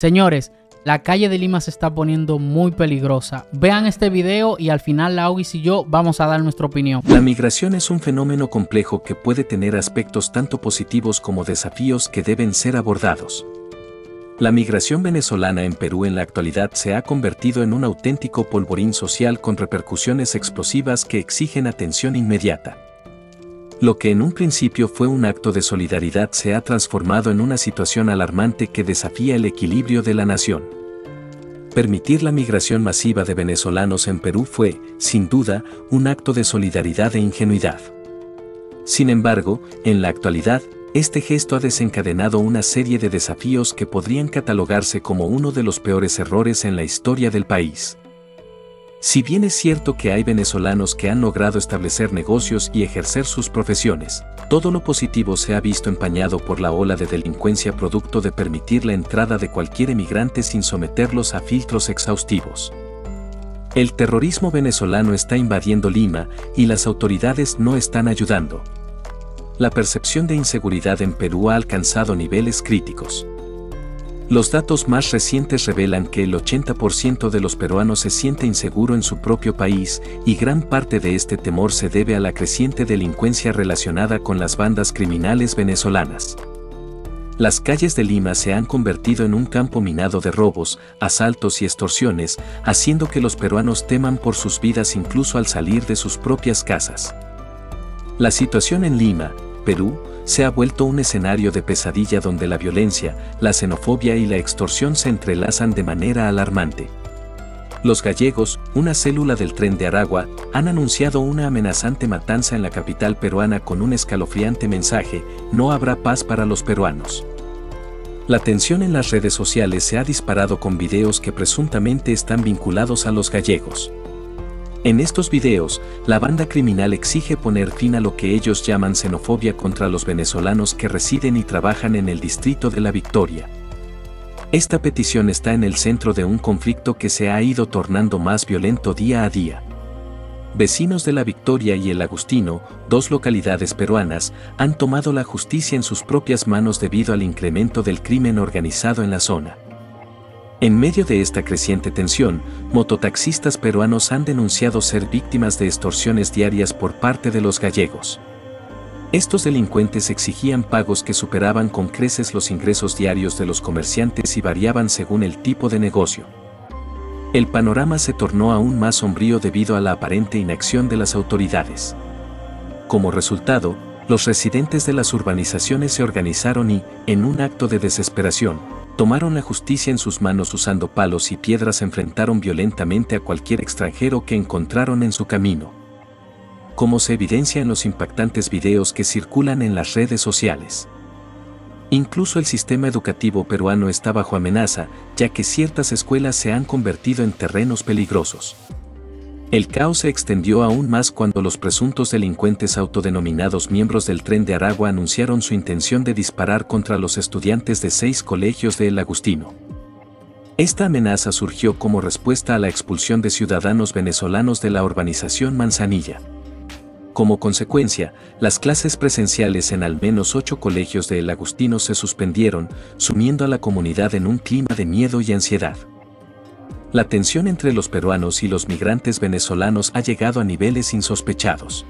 Señores, la calle de Lima se está poniendo muy peligrosa. Vean este video y al final Laugis y yo vamos a dar nuestra opinión. La migración es un fenómeno complejo que puede tener aspectos tanto positivos como desafíos que deben ser abordados. La migración venezolana en Perú en la actualidad se ha convertido en un auténtico polvorín social con repercusiones explosivas que exigen atención inmediata. Lo que en un principio fue un acto de solidaridad se ha transformado en una situación alarmante que desafía el equilibrio de la nación. Permitir la migración masiva de venezolanos en Perú fue, sin duda, un acto de solidaridad e ingenuidad. Sin embargo, en la actualidad, este gesto ha desencadenado una serie de desafíos que podrían catalogarse como uno de los peores errores en la historia del país. Si bien es cierto que hay venezolanos que han logrado establecer negocios y ejercer sus profesiones, todo lo positivo se ha visto empañado por la ola de delincuencia producto de permitir la entrada de cualquier emigrante sin someterlos a filtros exhaustivos. El terrorismo venezolano está invadiendo Lima y las autoridades no están ayudando. La percepción de inseguridad en Perú ha alcanzado niveles críticos. Los datos más recientes revelan que el 80% de los peruanos se siente inseguro en su propio país y gran parte de este temor se debe a la creciente delincuencia relacionada con las bandas criminales venezolanas. Las calles de Lima se han convertido en un campo minado de robos, asaltos y extorsiones, haciendo que los peruanos teman por sus vidas incluso al salir de sus propias casas. La situación en Lima, Perú, se ha vuelto un escenario de pesadilla donde la violencia, la xenofobia y la extorsión se entrelazan de manera alarmante. Los gallegos, una célula del tren de Aragua, han anunciado una amenazante matanza en la capital peruana con un escalofriante mensaje, no habrá paz para los peruanos. La tensión en las redes sociales se ha disparado con videos que presuntamente están vinculados a los gallegos. En estos videos, la banda criminal exige poner fin a lo que ellos llaman xenofobia contra los venezolanos que residen y trabajan en el Distrito de la Victoria. Esta petición está en el centro de un conflicto que se ha ido tornando más violento día a día. Vecinos de La Victoria y El Agustino, dos localidades peruanas, han tomado la justicia en sus propias manos debido al incremento del crimen organizado en la zona. En medio de esta creciente tensión, mototaxistas peruanos han denunciado ser víctimas de extorsiones diarias por parte de los gallegos. Estos delincuentes exigían pagos que superaban con creces los ingresos diarios de los comerciantes y variaban según el tipo de negocio. El panorama se tornó aún más sombrío debido a la aparente inacción de las autoridades. Como resultado, los residentes de las urbanizaciones se organizaron y, en un acto de desesperación, tomaron la justicia en sus manos usando palos y piedras enfrentaron violentamente a cualquier extranjero que encontraron en su camino. Como se evidencia en los impactantes videos que circulan en las redes sociales. Incluso el sistema educativo peruano está bajo amenaza, ya que ciertas escuelas se han convertido en terrenos peligrosos. El caos se extendió aún más cuando los presuntos delincuentes autodenominados miembros del tren de Aragua anunciaron su intención de disparar contra los estudiantes de seis colegios de El Agustino. Esta amenaza surgió como respuesta a la expulsión de ciudadanos venezolanos de la urbanización Manzanilla. Como consecuencia, las clases presenciales en al menos ocho colegios de El Agustino se suspendieron, sumiendo a la comunidad en un clima de miedo y ansiedad. La tensión entre los peruanos y los migrantes venezolanos ha llegado a niveles insospechados.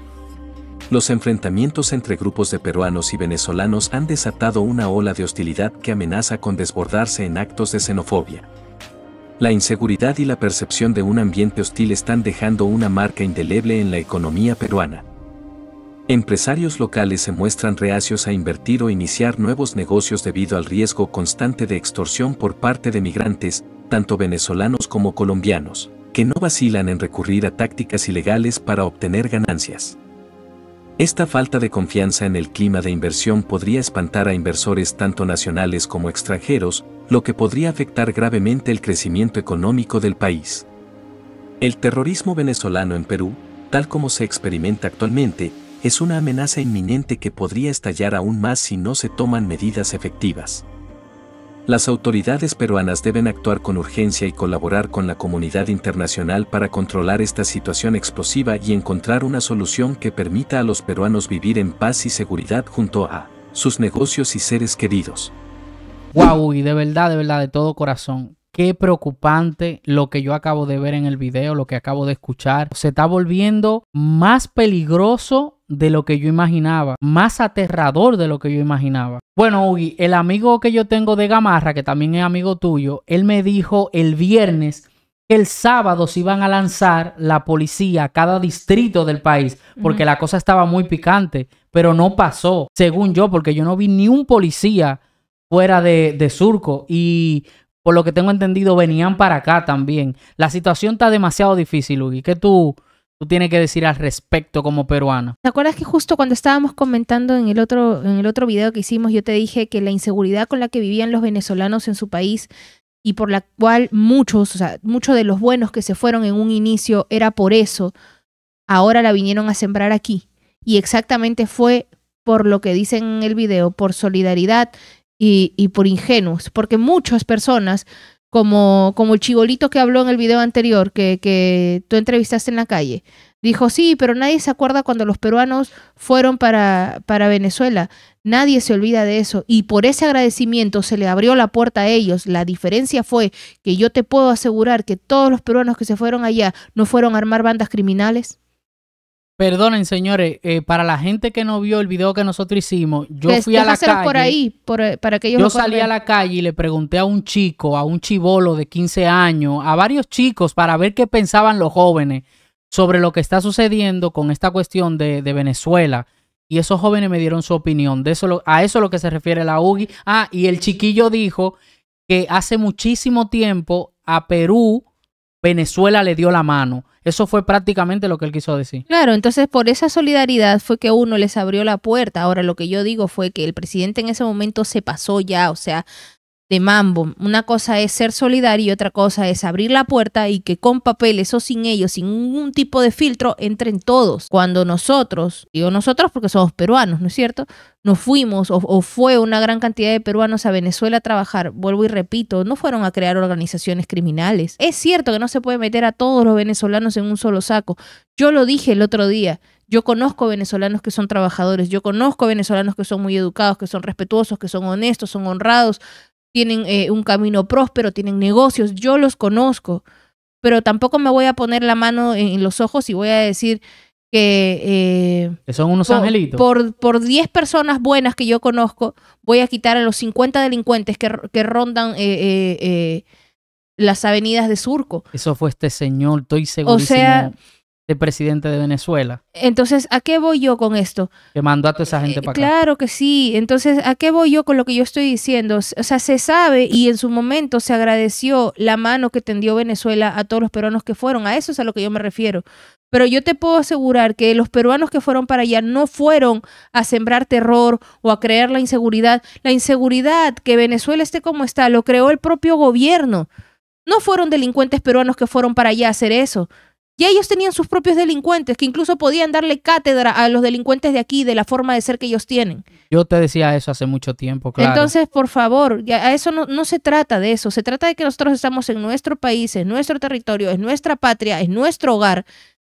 Los enfrentamientos entre grupos de peruanos y venezolanos han desatado una ola de hostilidad que amenaza con desbordarse en actos de xenofobia. La inseguridad y la percepción de un ambiente hostil están dejando una marca indeleble en la economía peruana. Empresarios locales se muestran reacios a invertir o iniciar nuevos negocios debido al riesgo constante de extorsión por parte de migrantes, tanto venezolanos como colombianos, que no vacilan en recurrir a tácticas ilegales para obtener ganancias. Esta falta de confianza en el clima de inversión podría espantar a inversores tanto nacionales como extranjeros, lo que podría afectar gravemente el crecimiento económico del país. El terrorismo venezolano en Perú, tal como se experimenta actualmente, es una amenaza inminente que podría estallar aún más si no se toman medidas efectivas. Las autoridades peruanas deben actuar con urgencia y colaborar con la comunidad internacional para controlar esta situación explosiva y encontrar una solución que permita a los peruanos vivir en paz y seguridad junto a sus negocios y seres queridos. Wow, y de verdad, de verdad, de todo corazón, qué preocupante lo que yo acabo de ver en el video, lo que acabo de escuchar. Se está volviendo más peligroso de lo que yo imaginaba, más aterrador de lo que yo imaginaba. Bueno, Ugi, el amigo que yo tengo de Gamarra, que también es amigo tuyo, él me dijo el viernes que el sábado se iban a lanzar la policía a cada distrito del país, porque la cosa estaba muy picante, pero no pasó, según yo, porque yo no vi ni un policía fuera de, de surco. Y por lo que tengo entendido, venían para acá también. La situación está demasiado difícil, Ugi. ¿Qué tú, tú tienes que decir al respecto como peruana? ¿Te acuerdas que justo cuando estábamos comentando en el otro, en el otro video que hicimos, yo te dije que la inseguridad con la que vivían los venezolanos en su país y por la cual muchos, o sea, muchos de los buenos que se fueron en un inicio era por eso, ahora la vinieron a sembrar aquí. Y exactamente fue por lo que dicen en el video, por solidaridad y, por ingenuos, porque muchas personas, como, como el chigolito que habló en el video anterior, que, que tú entrevistaste en la calle, dijo, sí, pero nadie se acuerda cuando los peruanos fueron para, para Venezuela, nadie se olvida de eso, y por ese agradecimiento se le abrió la puerta a ellos, la diferencia fue que yo te puedo asegurar que todos los peruanos que se fueron allá no fueron a armar bandas criminales Perdonen, señores, eh, para la gente que no vio el video que nosotros hicimos, yo pues fui a la calle. Eh, yo salí a la calle y le pregunté a un chico, a un chivolo de 15 años, a varios chicos, para ver qué pensaban los jóvenes sobre lo que está sucediendo con esta cuestión de, Venezuela. Y esos jóvenes me dieron su opinión. De eso a eso lo que se refiere la UGI. Ah, y el chiquillo dijo que hace muchísimo tiempo a Perú Venezuela le dio la mano. Eso fue prácticamente lo que él quiso decir. Claro, entonces por esa solidaridad fue que uno les abrió la puerta. Ahora lo que yo digo fue que el presidente en ese momento se pasó ya, o sea, de mambo. Una cosa es ser solidario y otra cosa es abrir la puerta y que con papeles o sin ellos, sin ningún tipo de filtro, entren todos. Cuando nosotros, digo nosotros porque somos peruanos, ¿no es cierto? Nos fuimos o, fue una gran cantidad de peruanos a Venezuela a trabajar, vuelvo y repito, no fueron a crear organizaciones criminales. Es cierto que no se puede meter a todos los venezolanos en un solo saco. Yo lo dije el otro día. Yo conozco venezolanos que son trabajadores, yo conozco venezolanos que son muy educados, que son respetuosos, que son honestos, son honrados, tienen eh, un camino próspero, tienen negocios, yo los conozco, pero tampoco me voy a poner la mano en, los ojos y voy a decir que... Eh, son unos angelitos. Por, por 10 personas buenas que yo conozco, voy a quitar a los 50 delincuentes que, rondan eh, las avenidas de Surco. Eso fue este señor, estoy segurísimo presidente de Venezuela. Entonces, ¿a qué voy yo con esto? Que mandó a toda esa gente eh, para acá. Claro que sí. Entonces, ¿a qué voy yo con lo que yo estoy diciendo? O sea, se sabe y en su momento se agradeció la mano que tendió Venezuela a todos los peruanos que fueron. A eso es a lo que yo me refiero. Pero yo te puedo asegurar que los peruanos que fueron para allá no fueron a sembrar terror o a crear la inseguridad. La inseguridad que Venezuela esté como está lo creó el propio gobierno. No fueron delincuentes peruanos que fueron para allá a hacer eso. Y ellos tenían sus propios delincuentes, que incluso podían darle cátedra a los delincuentes de aquí de la forma de ser que ellos tienen. Yo te decía eso hace mucho tiempo, claro. Entonces, por favor, a eso no, no se trata de eso. Se trata de que nosotros estamos en nuestro país, en nuestro territorio, en nuestra patria, en nuestro hogar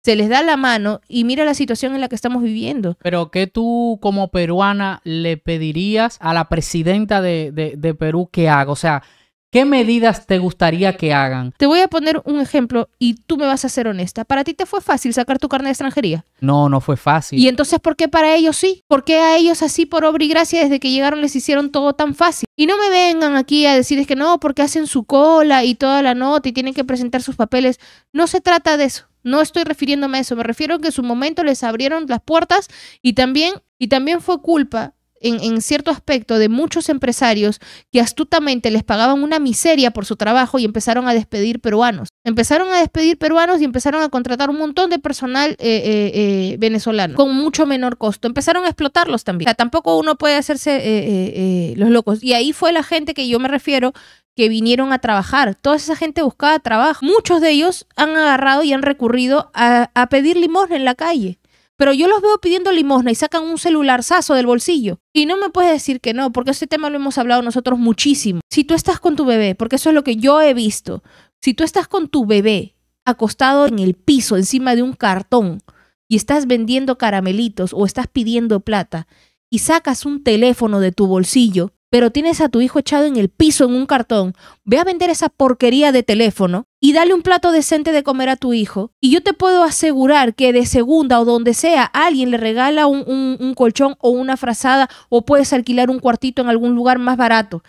se les da la mano y mira la situación en la que estamos viviendo. Pero ¿qué tú como peruana le pedirías a la presidenta de, de Perú que haga? O sea, ¿Qué medidas te gustaría que hagan? Te voy a poner un ejemplo y tú me vas a ser honesta. ¿Para ti te fue fácil sacar tu carne de extranjería? No, no fue fácil. ¿Y entonces por qué para ellos sí? ¿Por qué a ellos así por obra y gracia desde que llegaron les hicieron todo tan fácil? Y no me vengan aquí a decir que no, porque hacen su cola y toda la nota y tienen que presentar sus papeles. No se trata de eso. No estoy refiriéndome a eso, me refiero a que en su momento les abrieron las puertas y también, y también fue culpa en, cierto aspecto de muchos empresarios que astutamente les pagaban una miseria por su trabajo y empezaron a despedir peruanos. Empezaron a despedir peruanos y empezaron a contratar un montón de personal eh, eh, eh, venezolano con mucho menor costo. Empezaron a explotarlos también. O sea, tampoco uno puede hacerse los locos. Y ahí fue la gente que yo me refiero que vinieron a trabajar. Toda esa gente buscaba trabajo. Muchos de ellos han agarrado y han recurrido a, a pedir limosna en la calle. Pero yo los veo pidiendo limosna y sacan un celular sazo del bolsillo. Y no me puedes decir que no, porque este tema lo hemos hablado nosotros muchísimo. Si tú estás con tu bebé, porque eso es lo que yo he visto, si tú estás con tu bebé acostado en el piso encima de un cartón y estás vendiendo caramelitos o estás pidiendo plata y sacas un teléfono de tu bolsillo pero tienes a tu hijo echado en el piso en un cartón, ve a vender esa porquería de teléfono y dale un plato decente de comer a tu hijo. Y yo te puedo asegurar que de segunda o donde sea, alguien le regala un, colchón o una frazada o puedes alquilar un cuartito en algún lugar más barato.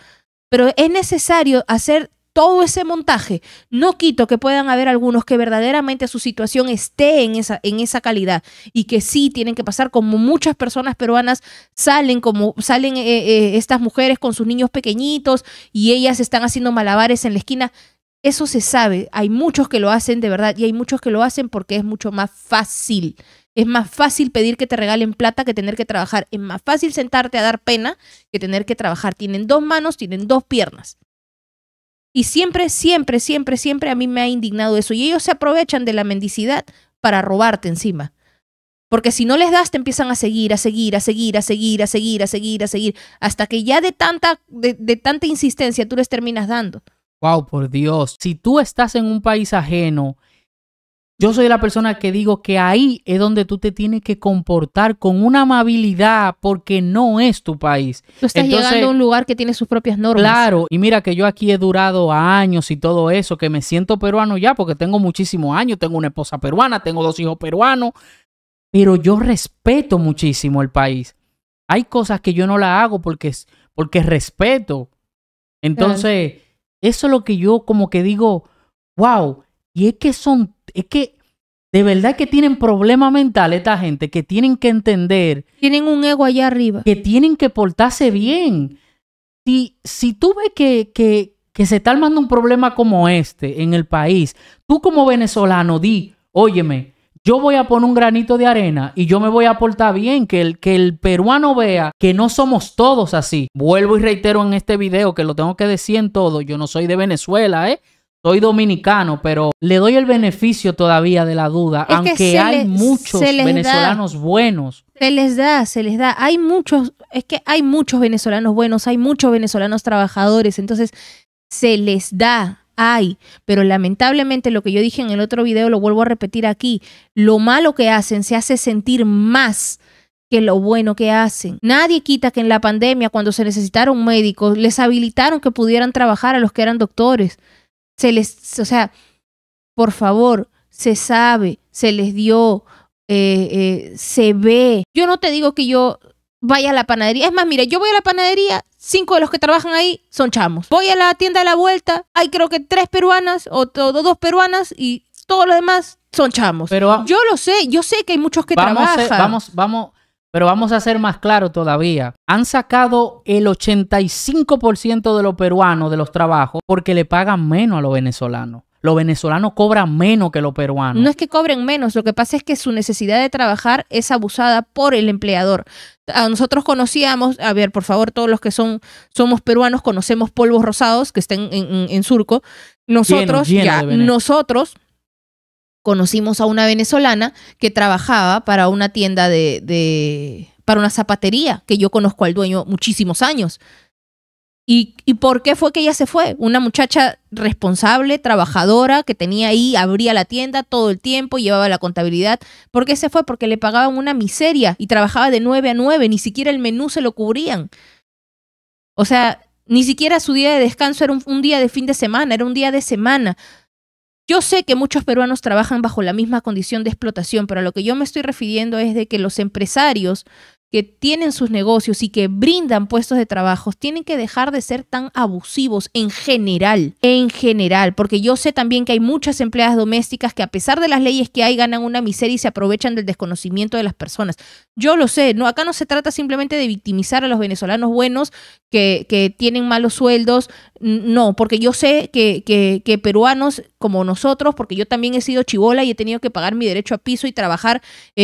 Pero es necesario hacer todo ese montaje. No quito que puedan haber algunos que verdaderamente su situación esté en esa, en esa calidad y que sí tienen que pasar como muchas personas peruanas salen, como salen eh, eh, estas mujeres con sus niños pequeñitos y ellas están haciendo malabares en la esquina. Eso se sabe, hay muchos que lo hacen de verdad y hay muchos que lo hacen porque es mucho más fácil. Es más fácil pedir que te regalen plata que tener que trabajar. Es más fácil sentarte a dar pena que tener que trabajar. Tienen dos manos, tienen dos piernas. Y siempre, siempre, siempre, siempre a mí me ha indignado eso. Y ellos se aprovechan de la mendicidad para robarte encima. Porque si no les das, te empiezan a seguir, a seguir, a seguir, a seguir, a seguir, a seguir, a seguir, hasta que ya de tanta, de, de tanta insistencia tú les terminas dando. Wow, por Dios. Si tú estás en un país ajeno yo soy la persona que digo que ahí es donde tú te tienes que comportar con una amabilidad porque no es tu país. Tú estás llegando a un lugar que tiene sus propias normas. Claro, y mira que yo aquí he durado años y todo eso, que me siento peruano ya porque tengo muchísimos años, tengo una esposa peruana, tengo dos hijos peruanos, pero yo respeto muchísimo el país. Hay cosas que yo no las hago porque, porque respeto. Entonces, eso es lo que yo como que digo, wow, y es que son es que de verdad que tienen problema mental esta gente, que tienen que entender. Tienen un ego allá arriba. Que tienen que portarse bien. Si, si tú ves que, que, que se está armando un problema como este en el país, tú como venezolano di, óyeme, yo voy a poner un granito de arena y yo me voy a portar bien, que el, que el peruano vea que no somos todos así. Vuelvo y reitero en este video que lo tengo que decir en todo, yo no soy de Venezuela, ¿eh? soy dominicano, pero le doy el beneficio todavía de la duda, aunque hay muchos venezolanos buenos. Se les da, se les da. Hay muchos, es que hay muchos venezolanos buenos, hay muchos venezolanos trabajadores, entonces se les da, hay, pero lamentablemente lo que yo dije en el otro video lo vuelvo a repetir aquí, lo malo que hacen se hace sentir más que lo bueno que hacen. Nadie quita que en la pandemia, cuando se necesitaron médicos, les habilitaron que pudieran trabajar a los que eran doctores. Se les, o sea, por favor, se sabe, se les dio, eh, eh, se ve. Yo no te digo que yo vaya a la panadería. Es más, mira, yo voy a la panadería, cinco de los que trabajan ahí son chamos. Voy a la tienda de la vuelta, hay creo que tres peruanas o, dos peruanas y todos los demás son chamos. yo lo sé, yo sé que hay muchos que trabajan. Vamos, vamos, vamos, pero vamos a ser más claros todavía. Han sacado el 85% de los peruanos de los trabajos porque le pagan menos a los venezolanos. Los venezolanos cobran menos que los peruanos. No es que cobren menos, lo que pasa es que su necesidad de trabajar es abusada por el empleador. nosotros conocíamos, a ver, por favor, todos los que son, somos peruanos, conocemos polvos rosados que estén en, surco. Nosotros, ya, nosotros conocimos a una venezolana que trabajaba para una tienda de, para una zapatería, que yo conozco al dueño muchísimos años. ¿Y, ¿Y, por qué fue que ella se fue? Una muchacha responsable, trabajadora, que tenía ahí, abría la tienda todo el tiempo, llevaba la contabilidad. ¿Por qué se fue? Porque le pagaban una miseria y trabajaba de nueve a nueve, ni siquiera el menú se lo cubrían. O sea, ni siquiera su día de descanso era un día de fin de semana, era un día de semana. Yo sé que muchos peruanos trabajan bajo la misma condición de explotación, pero a lo que yo me estoy refiriendo es de que los empresarios que tienen sus negocios y que brindan puestos de trabajo tienen que dejar de ser tan abusivos en general, en general, porque yo sé también que hay muchas empleadas domésticas que a pesar de las leyes que hay ganan una miseria y se aprovechan del desconocimiento de las personas. Yo lo sé, no, acá no se trata simplemente de victimizar a los venezolanos buenos que, que tienen malos sueldos, no, porque yo sé que, que, peruanos como nosotros, porque yo también he sido chivola y he tenido que pagar mi derecho a piso y trabajar, eh,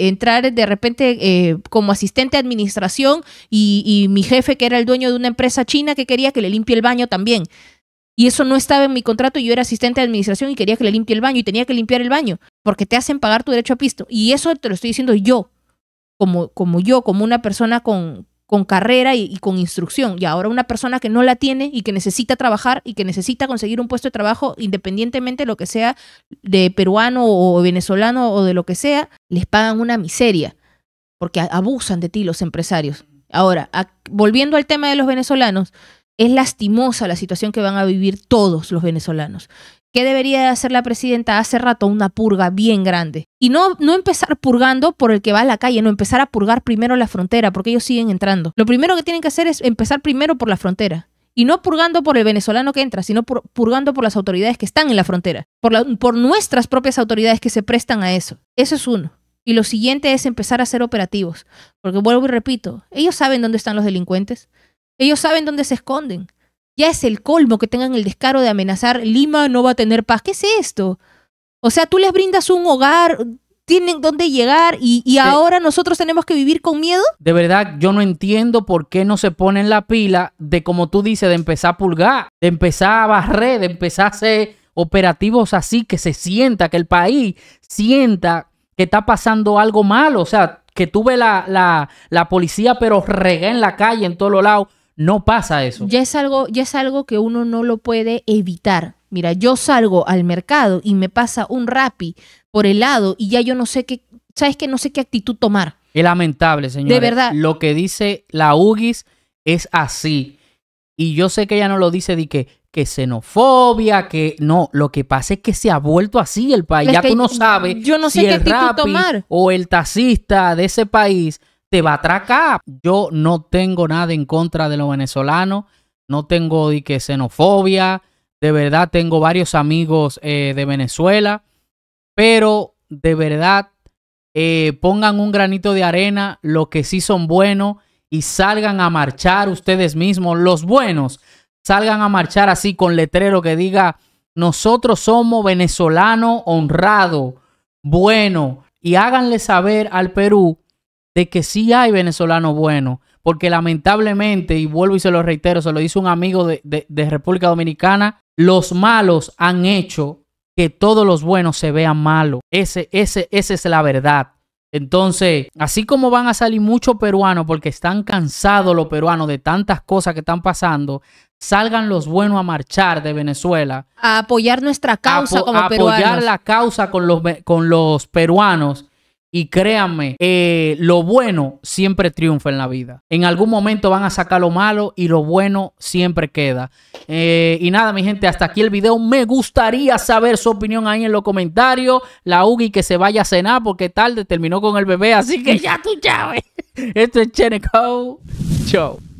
eh, entrar de repente eh, con como asistente de administración y, mi jefe, que era el dueño de una empresa china, que quería que le limpie el baño también. Y eso no estaba en mi contrato, yo era asistente de administración y quería que le limpie el baño y tenía que limpiar el baño, porque te hacen pagar tu derecho a pisto. Y eso te lo estoy diciendo yo, como, como yo, como una persona con, con carrera y, y, con instrucción. Y ahora una persona que no la tiene y que necesita trabajar y que necesita conseguir un puesto de trabajo, independientemente lo que sea de peruano o venezolano o de lo que sea, les pagan una miseria porque abusan de ti los empresarios. Ahora, volviendo al tema de los venezolanos, es lastimosa la situación que van a vivir todos los venezolanos. ¿Qué debería hacer la presidenta hace rato? Una purga bien grande. Y no, no empezar purgando por el que va a la calle, no empezar a purgar primero la frontera, porque ellos siguen entrando. Lo primero que tienen que hacer es empezar primero por la frontera. Y no purgando por el venezolano que entra, sino purgando por las autoridades que están en la frontera, por, por nuestras propias autoridades que se prestan a eso. Eso es uno. Y lo siguiente es empezar a hacer operativos. Porque vuelvo y repito, ellos saben dónde están los delincuentes. Ellos saben dónde se esconden. Ya es el colmo que tengan el descaro de amenazar Lima no va a tener paz. ¿Qué es esto? O sea, tú les brindas un hogar, tienen dónde llegar y, ahora nosotros tenemos que vivir con miedo. De verdad, yo no entiendo por qué no se ponen la pila de, como tú dices, de empezar a pulgar, de empezar a barrer, de empezar a hacer operativos así, que se sienta, que el país sienta que está pasando algo malo. O sea, que tuve la, la, policía, pero regué en la calle, en todos los lados. No pasa eso. Ya es algo, ya es algo que uno no lo puede evitar. Mira, yo salgo al mercado y me pasa un rapi por el lado y ya yo no sé qué, sabes que no sé qué actitud tomar. Es lamentable, señor. De verdad. Lo que dice la UGIS es así. Y yo sé que ella no lo dice de que que xenofobia, que no, lo que pasa es que se ha vuelto así el país. ya tú no sabes yo no si el rapi o el taxista de ese país te va a atracar. Yo no tengo nada en contra de los venezolanos, no tengo de que xenofobia, de verdad tengo varios amigos eh, de Venezuela, pero de verdad eh, pongan un granito de arena, lo que sí son buenos y salgan a marchar ustedes mismos, los buenos salgan a marchar así con letrero que diga, nosotros somos venezolanos honrado bueno y háganle saber al Perú de que sí hay venezolanos buenos, porque lamentablemente, y vuelvo y se lo reitero, se lo dice un amigo de, de, República Dominicana, los malos han hecho que todos los buenos se vean malos. Ese, ese, esa es la verdad. Entonces, así como van a salir muchos peruanos porque están cansados los peruanos de tantas cosas que están pasando, salgan los buenos a marchar de Venezuela. A apoyar nuestra causa como como a apoyar la causa con los, con los peruanos. Y créanme, eh, lo bueno siempre triunfa en la vida. En algún momento van a sacar lo malo y lo bueno siempre queda. Eh, y nada, mi gente, hasta aquí el video. Me gustaría saber su opinión ahí en los comentarios. La Ugi que se vaya a cenar porque tarde terminó con el bebé, así que ya tú sabes. Esto es Cheneco. Chau.